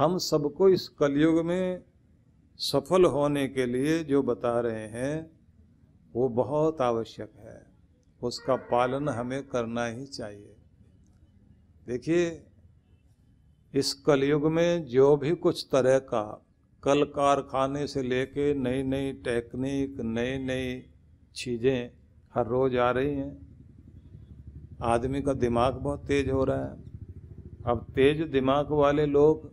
हम सबको इस कलयुग में सफल होने के लिए जो बता रहे हैं वो बहुत आवश्यक है उसका पालन हमें करना ही चाहिए देखिए इस कलयुग में जो भी कुछ तरह का कल कारखाने से लेके नई नई टेक्निक नई नई चीज़ें हर रोज आ रही हैं आदमी का दिमाग बहुत तेज हो रहा है अब तेज दिमाग वाले लोग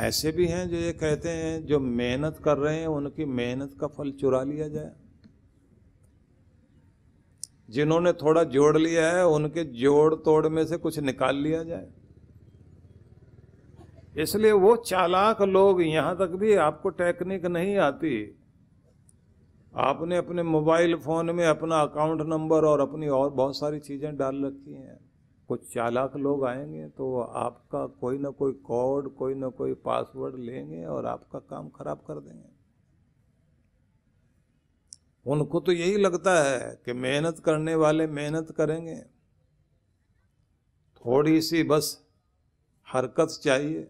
ऐसे भी हैं जो ये कहते हैं जो मेहनत कर रहे हैं उनकी मेहनत का फल चुरा लिया जाए जिन्होंने थोड़ा जोड़ लिया है उनके जोड़ तोड़ में से कुछ निकाल लिया जाए इसलिए वो चालाक लोग यहां तक भी आपको टेक्निक नहीं आती आपने अपने मोबाइल फ़ोन में अपना अकाउंट नंबर और अपनी और बहुत सारी चीज़ें डाल रखी हैं कुछ चालाक लोग आएंगे तो वो आपका कोई ना कोई कोड कोई ना कोई पासवर्ड लेंगे और आपका काम खराब कर देंगे उनको तो यही लगता है कि मेहनत करने वाले मेहनत करेंगे थोड़ी सी बस हरकत चाहिए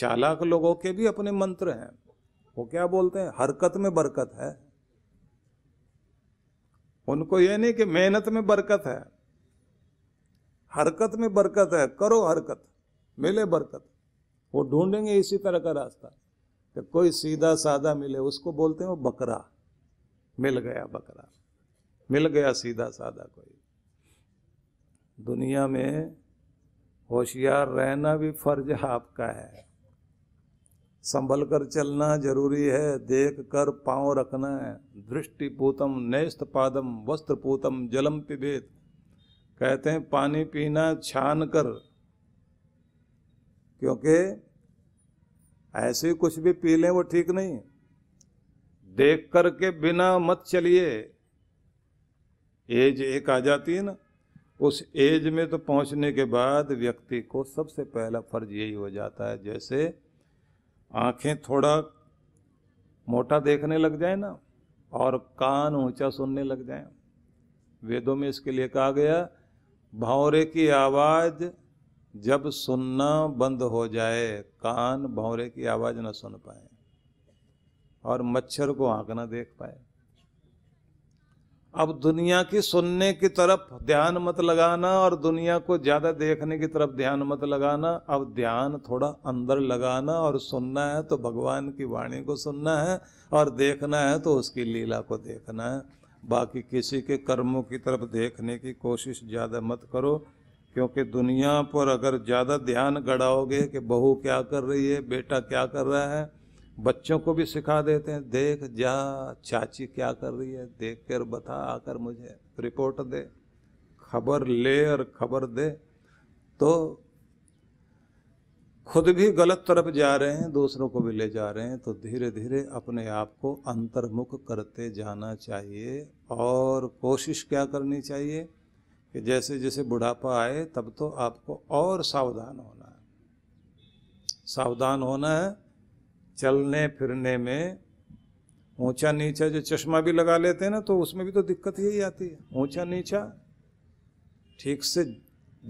चालाक लोगों के भी अपने मंत्र हैं वो क्या बोलते हैं हरकत में बरकत है उनको ये नहीं कि मेहनत में बरकत है हरकत में बरकत है करो हरकत मिले बरकत वो ढूंढेंगे इसी तरह का रास्ता कि कोई सीधा साधा मिले उसको बोलते हैं वो बकरा मिल गया बकरा मिल गया सीधा साधा कोई दुनिया में होशियार रहना भी फर्ज आपका है संभल कर चलना जरूरी है देख कर पाँव रखना है दृष्टिपूतम नेस्त पादम वस्त्रपूतम जलम पिबेत कहते हैं पानी पीना छान कर क्योंकि ऐसे कुछ भी पी लें वो ठीक नहीं देख कर के बिना मत चलिए एज एक आ जाती है ना उस एज में तो पहुंचने के बाद व्यक्ति को सबसे पहला फर्ज यही हो जाता है जैसे आंखें थोड़ा मोटा देखने लग जाए ना और कान ऊंचा सुनने लग जाए वेदों में इसके लिए कहा गया भौरे की आवाज़ जब सुनना बंद हो जाए कान भौरे की आवाज़ न सुन पाए और मच्छर को आंख ना देख पाए अब दुनिया की सुनने की तरफ ध्यान मत लगाना और दुनिया को ज़्यादा देखने की तरफ ध्यान मत लगाना अब ध्यान थोड़ा अंदर लगाना और सुनना है तो भगवान की वाणी को सुनना है और देखना है तो उसकी लीला को देखना है बाकी किसी के कर्मों की तरफ देखने की कोशिश ज़्यादा मत करो क्योंकि दुनिया पर अगर ज़्यादा ध्यान गड़ाओगे कि बहू क्या कर रही है बेटा क्या कर रहा है बच्चों को भी सिखा देते हैं देख जा चाची क्या कर रही है देख कर बता आकर मुझे रिपोर्ट दे खबर ले और खबर दे तो खुद भी गलत तरफ जा रहे हैं दूसरों को भी ले जा रहे हैं तो धीरे धीरे अपने आप को अंतर्मुख करते जाना चाहिए और कोशिश क्या करनी चाहिए कि जैसे जैसे बुढ़ापा आए तब तो आपको और सावधान होना है सावधान होना है चलने फिरने में ऊंचा नीचा जो चश्मा भी लगा लेते हैं ना तो उसमें भी तो दिक्कत यही आती है ऊंचा नीचा ठीक से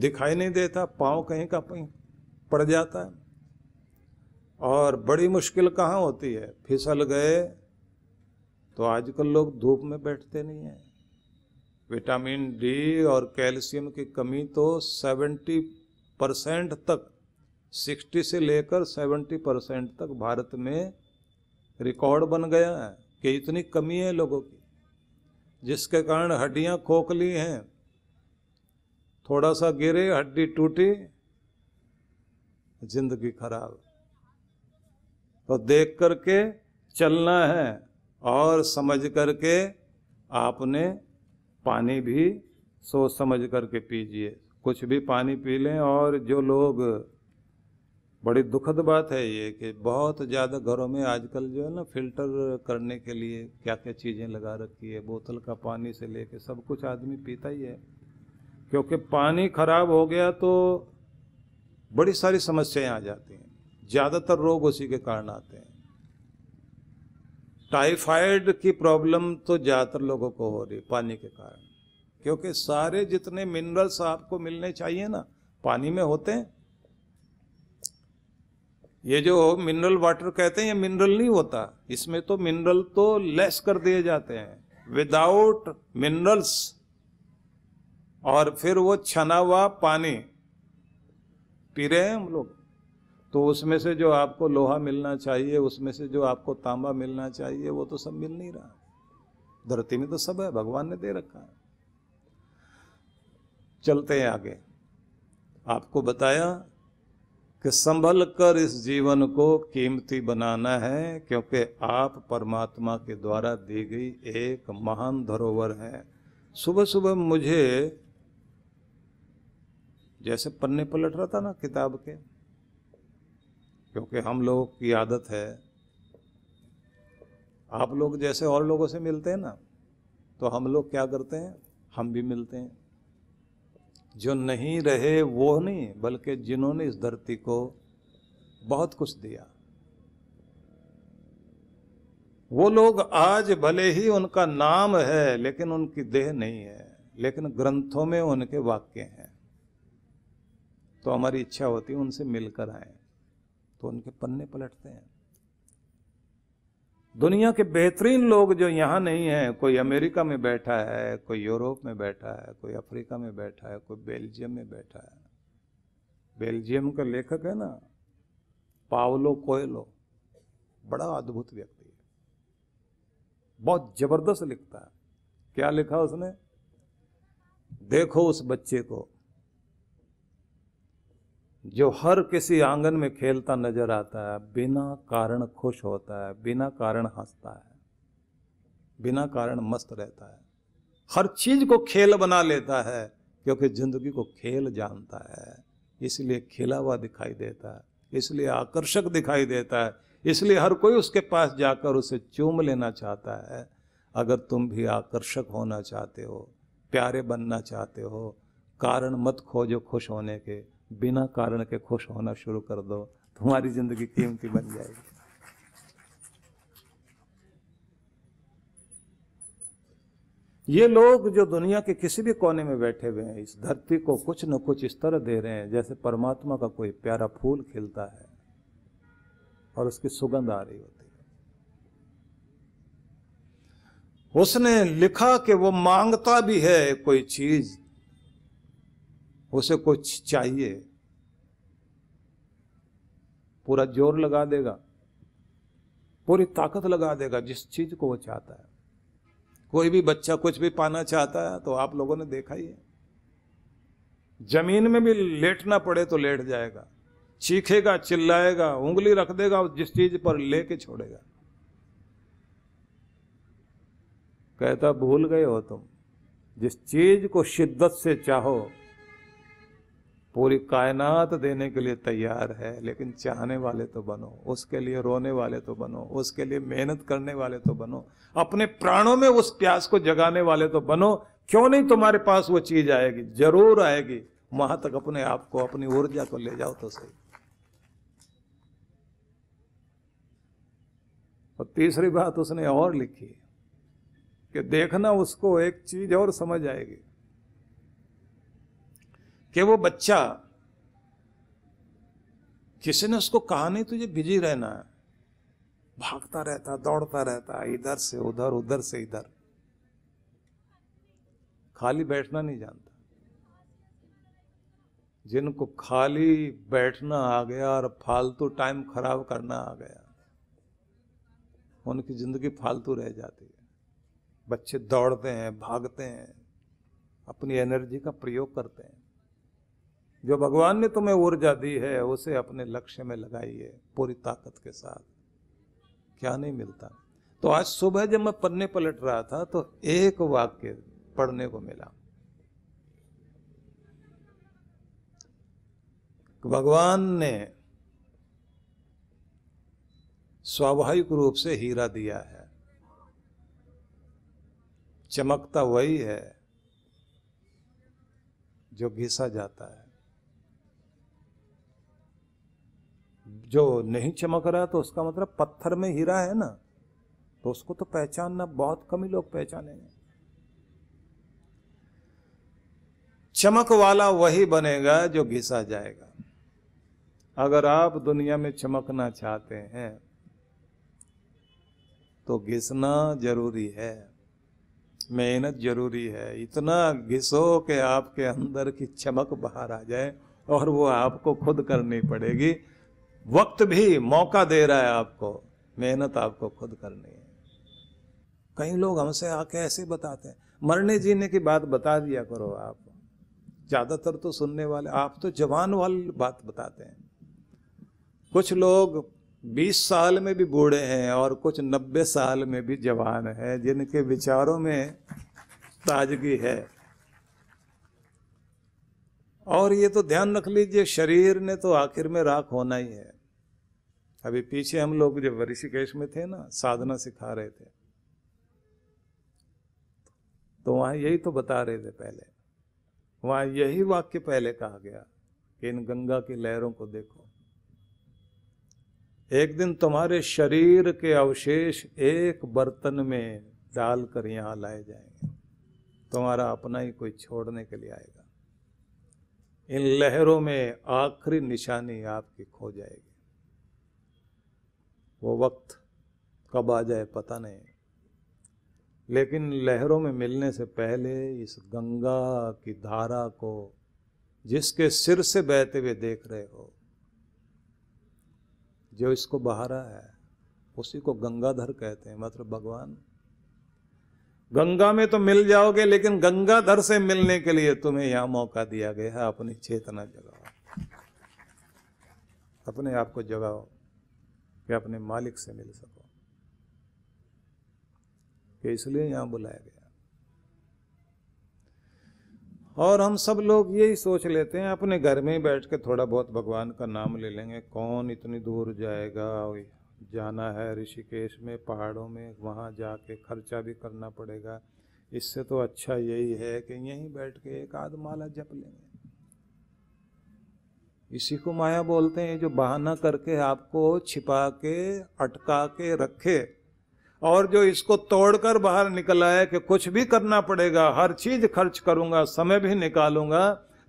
दिखाई नहीं देता पाँव कहीं का कहीं पड़ जाता है और बड़ी मुश्किल कहाँ होती है फिसल गए तो आजकल लोग धूप में बैठते नहीं हैं विटामिन डी और कैल्शियम की कमी तो 70 परसेंट तक 60 से लेकर 70 परसेंट तक भारत में रिकॉर्ड बन गया है कि इतनी कमी है लोगों की जिसके कारण हड्डियां खोखली हैं थोड़ा सा गिरे हड्डी टूटी जिंदगी खराब तो देख करके चलना है और समझ करके आपने पानी भी सोच समझ करके पीजिए कुछ भी पानी पी लें और जो लोग बड़ी दुखद बात है ये कि बहुत ज़्यादा घरों में आजकल जो है ना फिल्टर करने के लिए क्या क्या चीज़ें लगा रखी है बोतल का पानी से लेके सब कुछ आदमी पीता ही है क्योंकि पानी खराब हो गया तो बड़ी सारी समस्याएं आ जाती हैं ज़्यादातर रोग उसी के कारण आते हैं टाइफाइड की प्रॉब्लम तो ज़्यादातर लोगों को हो रही पानी के कारण क्योंकि सारे जितने मिनरल्स आपको मिलने चाहिए ना पानी में होते हैं ये जो मिनरल वाटर कहते हैं ये मिनरल नहीं होता इसमें तो मिनरल तो लेस कर दिए जाते हैं विदाउट मिनरल्स और फिर वो छना हुआ पानी पी रहे हैं हम लोग तो उसमें से जो आपको लोहा मिलना चाहिए उसमें से जो आपको तांबा मिलना चाहिए वो तो सब मिल नहीं रहा धरती में तो सब है भगवान ने दे रखा है चलते हैं आगे आपको बताया कि संभल कर इस जीवन को कीमती बनाना है क्योंकि आप परमात्मा के द्वारा दी गई एक महान धरोहर है सुबह सुबह मुझे जैसे पन्ने पलट रहा था ना किताब के क्योंकि हम लोगों की आदत है आप लोग जैसे और लोगों से मिलते हैं ना तो हम लोग क्या करते हैं हम भी मिलते हैं जो नहीं रहे वो नहीं बल्कि जिन्होंने इस धरती को बहुत कुछ दिया वो लोग आज भले ही उनका नाम है लेकिन उनकी देह नहीं है लेकिन ग्रंथों में उनके वाक्य हैं तो हमारी इच्छा होती है उनसे मिलकर आए तो उनके पन्ने पलटते हैं दुनिया के बेहतरीन लोग जो यहाँ नहीं है कोई अमेरिका में बैठा है कोई यूरोप में बैठा है कोई अफ्रीका में बैठा है कोई बेल्जियम में बैठा है बेल्जियम का लेखक है ना पावलो कोयलो बड़ा अद्भुत व्यक्ति है बहुत जबरदस्त लिखता है क्या लिखा उसने देखो उस बच्चे को जो हर किसी आंगन में खेलता नजर आता है बिना कारण खुश होता है बिना कारण हंसता है बिना कारण मस्त रहता है हर चीज को खेल बना लेता है क्योंकि जिंदगी को खेल जानता है इसलिए खिला हुआ दिखाई देता है इसलिए आकर्षक दिखाई देता है इसलिए हर कोई उसके पास जाकर उसे चूम लेना चाहता है अगर तुम भी आकर्षक होना चाहते हो प्यारे बनना चाहते हो कारण मत खोजो खुश होने के बिना कारण के खुश होना शुरू कर दो तुम्हारी जिंदगी कीमती बन जाएगी ये लोग जो दुनिया के किसी भी कोने में बैठे हुए हैं इस धरती को कुछ न कुछ इस तरह दे रहे हैं जैसे परमात्मा का कोई प्यारा फूल खिलता है और उसकी सुगंध आ रही होती है उसने लिखा कि वो मांगता भी है कोई चीज उसे कुछ चाहिए पूरा जोर लगा देगा पूरी ताकत लगा देगा जिस चीज को वो चाहता है कोई भी बच्चा कुछ भी पाना चाहता है तो आप लोगों ने देखा ही है जमीन में भी लेटना पड़े तो लेट जाएगा चीखेगा चिल्लाएगा उंगली रख देगा और जिस चीज पर लेके छोड़ेगा कहता भूल गए हो तुम जिस चीज को शिद्दत से चाहो पूरी कायनात देने के लिए तैयार है लेकिन चाहने वाले तो बनो उसके लिए रोने वाले तो बनो उसके लिए मेहनत करने वाले तो बनो अपने प्राणों में उस प्यास को जगाने वाले तो बनो क्यों नहीं तुम्हारे पास वो चीज आएगी जरूर आएगी वहां तक अपने आप को अपनी ऊर्जा को ले जाओ तो सही और तीसरी बात उसने और लिखी कि देखना उसको एक चीज और समझ आएगी कि वो बच्चा किसी ने उसको कहा नहीं तुझे बिजी रहना है भागता रहता दौड़ता रहता इधर से उधर उधर से इधर खाली बैठना नहीं जानता जिनको खाली बैठना आ गया और फालतू टाइम खराब करना आ गया उनकी जिंदगी फालतू रह जाती है बच्चे दौड़ते हैं भागते हैं अपनी एनर्जी का प्रयोग करते हैं जो भगवान ने तुम्हें ऊर्जा दी है उसे अपने लक्ष्य में लगाइए पूरी ताकत के साथ क्या नहीं मिलता तो आज सुबह जब मैं पन्ने पलट रहा था तो एक वाक्य पढ़ने को मिला भगवान ने स्वाभाविक रूप से हीरा दिया है चमकता वही है जो घिसा जाता है जो नहीं चमक रहा तो उसका मतलब पत्थर में हीरा है ना तो उसको तो पहचानना बहुत कम ही लोग पहचानेंगे चमक वाला वही बनेगा जो घिसा जाएगा अगर आप दुनिया में चमकना चाहते हैं तो घिसना जरूरी है मेहनत जरूरी है इतना घिसो कि आपके अंदर की चमक बाहर आ जाए और वो आपको खुद करनी पड़ेगी वक्त भी मौका दे रहा है आपको मेहनत आपको खुद करनी है कई लोग हमसे आके ऐसे बताते हैं मरने जीने की बात बता दिया करो आप ज़्यादातर तो सुनने वाले आप तो जवान वाली बात बताते हैं कुछ लोग 20 साल में भी बूढ़े हैं और कुछ 90 साल में भी जवान हैं जिनके विचारों में ताजगी है और ये तो ध्यान रख लीजिए शरीर ने तो आखिर में राख होना ही है अभी पीछे हम लोग जब ऋषिकेश में थे ना साधना सिखा रहे थे तो वहां यही तो बता रहे थे पहले वहां यही वाक्य पहले कहा गया कि इन गंगा की लहरों को देखो एक दिन तुम्हारे शरीर के अवशेष एक बर्तन में डालकर यहां लाए जाएंगे तुम्हारा अपना ही कोई छोड़ने के लिए आएगा इन लहरों में आखिरी निशानी आपकी खो जाएगी वो वक्त कब आ जाए पता नहीं लेकिन लहरों में मिलने से पहले इस गंगा की धारा को जिसके सिर से बहते हुए देख रहे हो जो इसको बहारा है उसी को गंगाधर कहते हैं मतलब भगवान गंगा में तो मिल जाओगे लेकिन गंगाधर से मिलने के लिए तुम्हें यहां मौका दिया गया है अपनी चेतना जगाओ अपने आप को जगाओ कि अपने मालिक से मिल सको इसलिए यहां बुलाया गया और हम सब लोग यही सोच लेते हैं अपने घर में ही बैठ के थोड़ा बहुत भगवान का नाम ले लेंगे कौन इतनी दूर जाएगा जाना है ऋषिकेश में पहाड़ों में वहां जाके खर्चा भी करना पड़ेगा इससे तो अच्छा यही है कि यहीं बैठ के एक आध माला जप लेंगे इसी को माया बोलते हैं जो बहाना करके आपको छिपा के अटका के रखे और जो इसको तोड़कर बाहर निकला है कि कुछ भी करना पड़ेगा हर चीज खर्च करूंगा समय भी निकालूंगा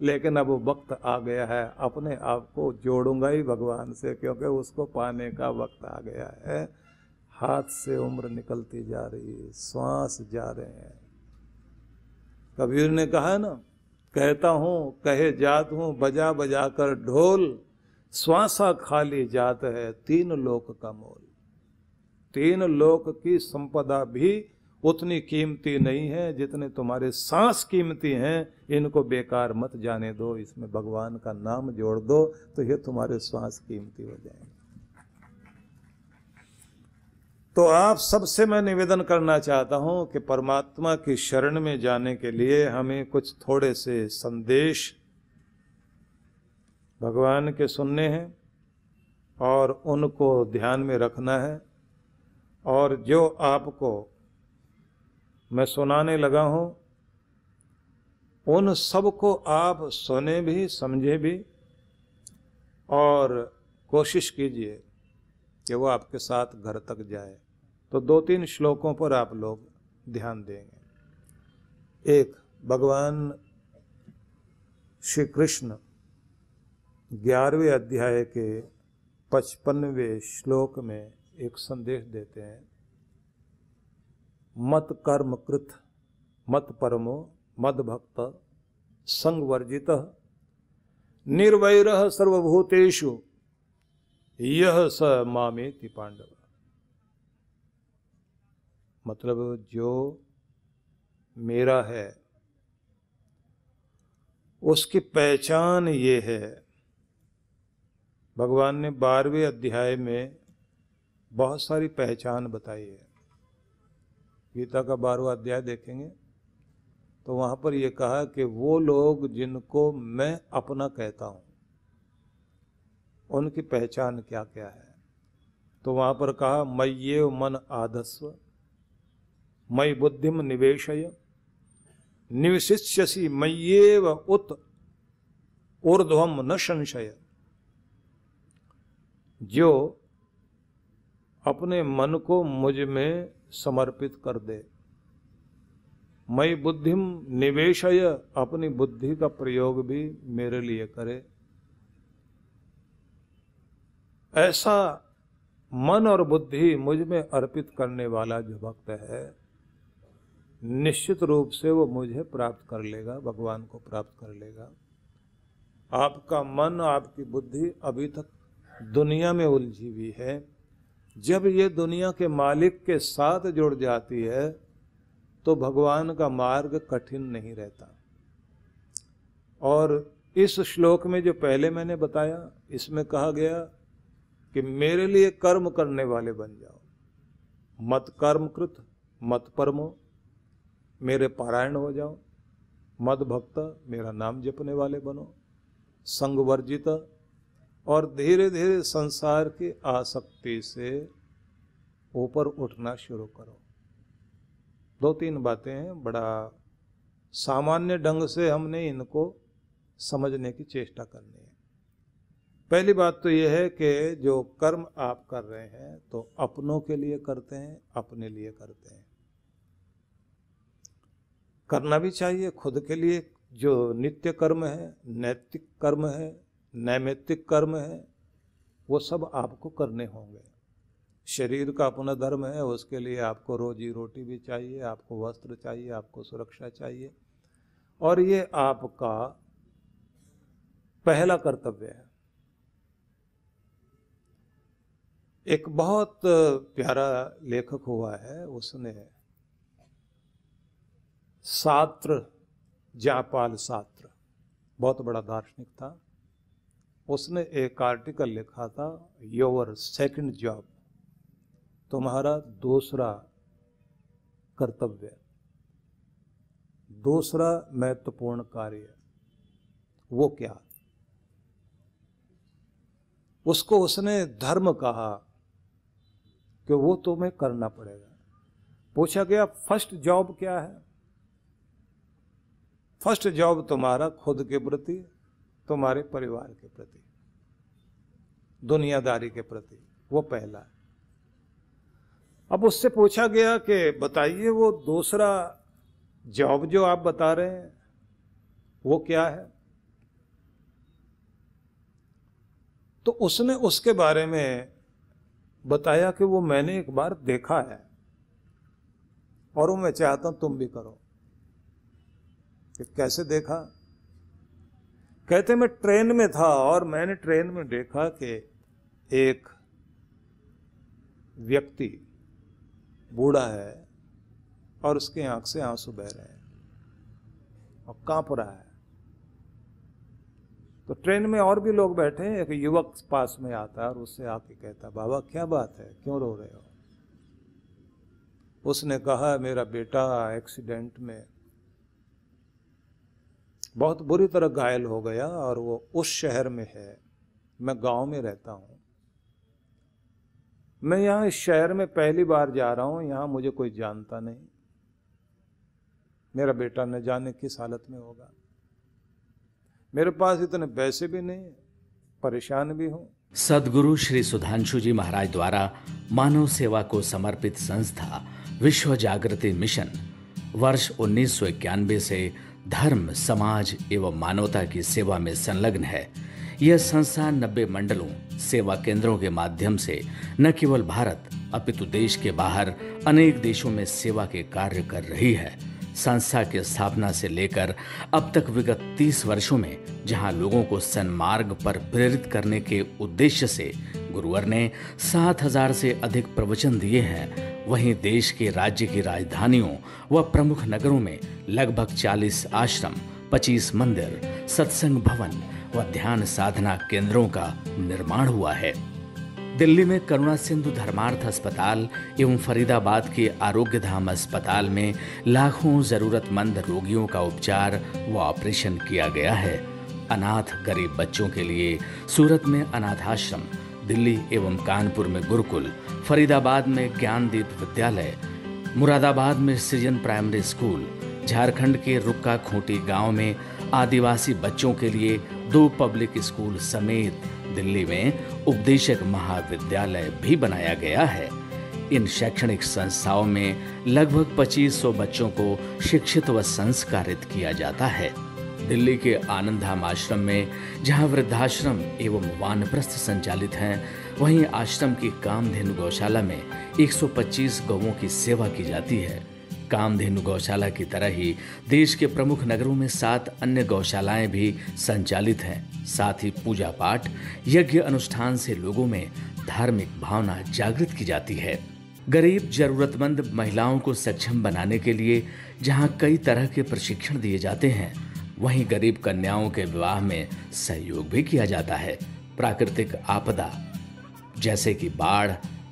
लेकिन अब वक्त आ गया है अपने आप को जोड़ूंगा ही भगवान से क्योंकि उसको पाने का वक्त आ गया है हाथ से उम्र निकलती जा रही है श्वास जा रहे हैं कबीर ने कहा ना कहता हूँ कहे जात हूँ बजा बजा कर ढोल श्वासा खाली जात है तीन लोक का मोल तीन लोक की संपदा भी उतनी कीमती नहीं है जितने तुम्हारे सांस कीमती हैं इनको बेकार मत जाने दो इसमें भगवान का नाम जोड़ दो तो ये तुम्हारे सांस कीमती हो जाएंगे तो आप सबसे मैं निवेदन करना चाहता हूं कि परमात्मा की शरण में जाने के लिए हमें कुछ थोड़े से संदेश भगवान के सुनने हैं और उनको ध्यान में रखना है और जो आपको मैं सुनाने लगा हूँ उन सबको आप सुने भी समझे भी और कोशिश कीजिए कि वो आपके साथ घर तक जाए तो दो तीन श्लोकों पर आप लोग ध्यान देंगे एक भगवान श्री कृष्ण ग्यारहवें अध्याय के पचपनवे श्लोक में एक संदेश देते हैं मत कर्म कृत मत परमो मद भक्त संगवर्जित निर्वैर सर्वभूतेषु यह स मामे पांडव मतलब जो मेरा है उसकी पहचान ये है भगवान ने बारहवें अध्याय में बहुत सारी पहचान बताई है गीता का बारहवा अध्याय देखेंगे तो वहाँ पर यह कहा कि वो लोग जिनको मैं अपना कहता हूँ उनकी पहचान क्या क्या है तो वहाँ पर कहा मये मन आदस्व मयि बुद्धिम निवेशय निवशिष्यसी मय्येव उत ऊर्धम न संशय जो अपने मन को मुझ में समर्पित कर दे मई बुद्धिम निवेशय अपनी बुद्धि का प्रयोग भी मेरे लिए करे ऐसा मन और बुद्धि मुझ में अर्पित करने वाला जो भक्त है निश्चित रूप से वो मुझे प्राप्त कर लेगा भगवान को प्राप्त कर लेगा आपका मन आपकी बुद्धि अभी तक दुनिया में उलझी हुई है जब ये दुनिया के मालिक के साथ जुड़ जाती है तो भगवान का मार्ग कठिन नहीं रहता और इस श्लोक में जो पहले मैंने बताया इसमें कहा गया कि मेरे लिए कर्म करने वाले बन जाओ मत कर्म कृत मत परमो मेरे पारायण हो जाओ मद भक्त मेरा नाम जपने वाले बनो संग वर्जित और धीरे धीरे संसार की आसक्ति से ऊपर उठना शुरू करो दो तीन बातें हैं बड़ा सामान्य ढंग से हमने इनको समझने की चेष्टा करनी है पहली बात तो यह है कि जो कर्म आप कर रहे हैं तो अपनों के लिए करते हैं अपने लिए करते हैं करना भी चाहिए खुद के लिए जो नित्य कर्म है नैतिक कर्म है नैमित्तिक कर्म है वो सब आपको करने होंगे शरीर का अपना धर्म है उसके लिए आपको रोजी रोटी भी चाहिए आपको वस्त्र चाहिए आपको सुरक्षा चाहिए और ये आपका पहला कर्तव्य है एक बहुत प्यारा लेखक हुआ है उसने सात्र जापाल सात्र बहुत बड़ा दार्शनिक था उसने एक आर्टिकल लिखा था योर सेकंड जॉब तुम्हारा दूसरा कर्तव्य दूसरा महत्वपूर्ण कार्य वो क्या उसको उसने धर्म कहा कि वो तुम्हें करना पड़ेगा पूछा गया फर्स्ट जॉब क्या है फर्स्ट जॉब तुम्हारा खुद के प्रति तुम्हारे परिवार के प्रति दुनियादारी के प्रति वो पहला है अब उससे पूछा गया कि बताइए वो दूसरा जॉब जो आप बता रहे हैं वो क्या है तो उसने उसके बारे में बताया कि वो मैंने एक बार देखा है और वो मैं चाहता हूं तुम भी करो कि कैसे देखा कहते मैं ट्रेन में था और मैंने ट्रेन में देखा कि एक व्यक्ति बूढ़ा है और उसके आंख से आंसू बह रहे हैं और कांप रहा है तो ट्रेन में और भी लोग बैठे हैं एक युवक पास में आता है और उससे आके कहता बाबा क्या बात है क्यों रो रहे हो उसने कहा मेरा बेटा एक्सीडेंट में बहुत बुरी तरह घायल हो गया और वो उस शहर में है मैं गांव में रहता हूँ मैं यहाँ इस शहर में पहली बार जा रहा हूँ यहाँ मुझे कोई जानता नहीं मेरा बेटा न जाने किस हालत में होगा मेरे पास इतने पैसे भी नहीं परेशान भी हूँ सदगुरु श्री सुधांशु जी महाराज द्वारा मानव सेवा को समर्पित संस्था विश्व जागृति मिशन वर्ष उन्नीस से धर्म समाज एवं मानवता की सेवा में संलग्न है यह संस्था नब्बे मंडलों सेवा केंद्रों के माध्यम से न केवल भारत अपितु देश के बाहर अनेक देशों में सेवा के कार्य कर रही है संस्था की स्थापना से लेकर अब तक विगत तीस वर्षों में जहां लोगों को सन्मार्ग पर प्रेरित करने के उद्देश्य से गुरुवर ने सात हजार से अधिक प्रवचन दिए हैं वहीं देश के राज्य की राजधानियों व प्रमुख नगरों में लगभग 40 आश्रम 25 मंदिर सत्संग भवन व ध्यान साधना केंद्रों का निर्माण हुआ है दिल्ली में करुणा सिंधु धर्मार्थ अस्पताल एवं फरीदाबाद के आरोग्य धाम अस्पताल में लाखों जरूरतमंद रोगियों का उपचार व ऑपरेशन किया गया है अनाथ गरीब बच्चों के लिए सूरत में अनाथाश्रम दिल्ली एवं कानपुर में गुरुकुल फरीदाबाद में ज्ञानदीप विद्यालय मुरादाबाद में सृजन प्राइमरी स्कूल झारखंड के रुक्का खूंटी गांव में आदिवासी बच्चों के लिए दो पब्लिक स्कूल समेत दिल्ली में उपदेशक महाविद्यालय भी बनाया गया है इन शैक्षणिक संस्थाओं में लगभग 2500 बच्चों को शिक्षित व संस्कारित किया जाता है दिल्ली के धाम आश्रम में जहां वृद्धाश्रम एवं वानप्रस्थ संचालित हैं वहीं आश्रम की कामधेनु गौशाला में 125 गौवों की सेवा की जाती है कामधेनु गौशाला की तरह ही देश के प्रमुख नगरों में सात अन्य गौशालाएं भी संचालित हैं साथ ही पूजा पाठ यज्ञ अनुष्ठान से लोगों में धार्मिक भावना जागृत की जाती है गरीब जरूरतमंद महिलाओं को सक्षम बनाने के लिए जहां कई तरह के प्रशिक्षण दिए जाते हैं वहीं गरीब कन्याओं के विवाह में सहयोग भी किया जाता है प्राकृतिक आपदा जैसे कि बाढ़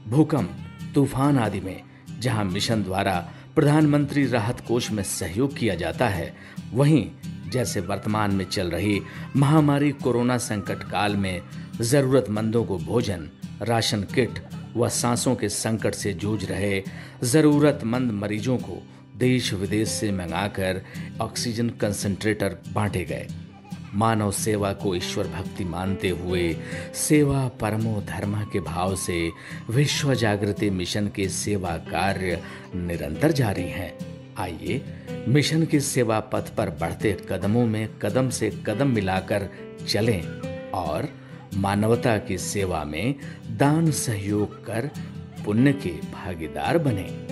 भूकंप तूफान आदि में जहां मिशन द्वारा प्रधानमंत्री राहत कोष में सहयोग किया जाता है वहीं जैसे वर्तमान में चल रही महामारी कोरोना संकट काल में ज़रूरतमंदों को भोजन राशन किट व सांसों के संकट से जूझ रहे ज़रूरतमंद मरीजों को देश विदेश से मंगाकर ऑक्सीजन कंसंट्रेटर बांटे गए मानव सेवा को ईश्वर भक्ति मानते हुए सेवा परमो धर्म के भाव से विश्व जागृति मिशन के सेवा कार्य निरंतर जारी हैं आइए मिशन के सेवा पथ पर बढ़ते कदमों में कदम से कदम मिलाकर चलें और मानवता की सेवा में दान सहयोग कर पुण्य के भागीदार बने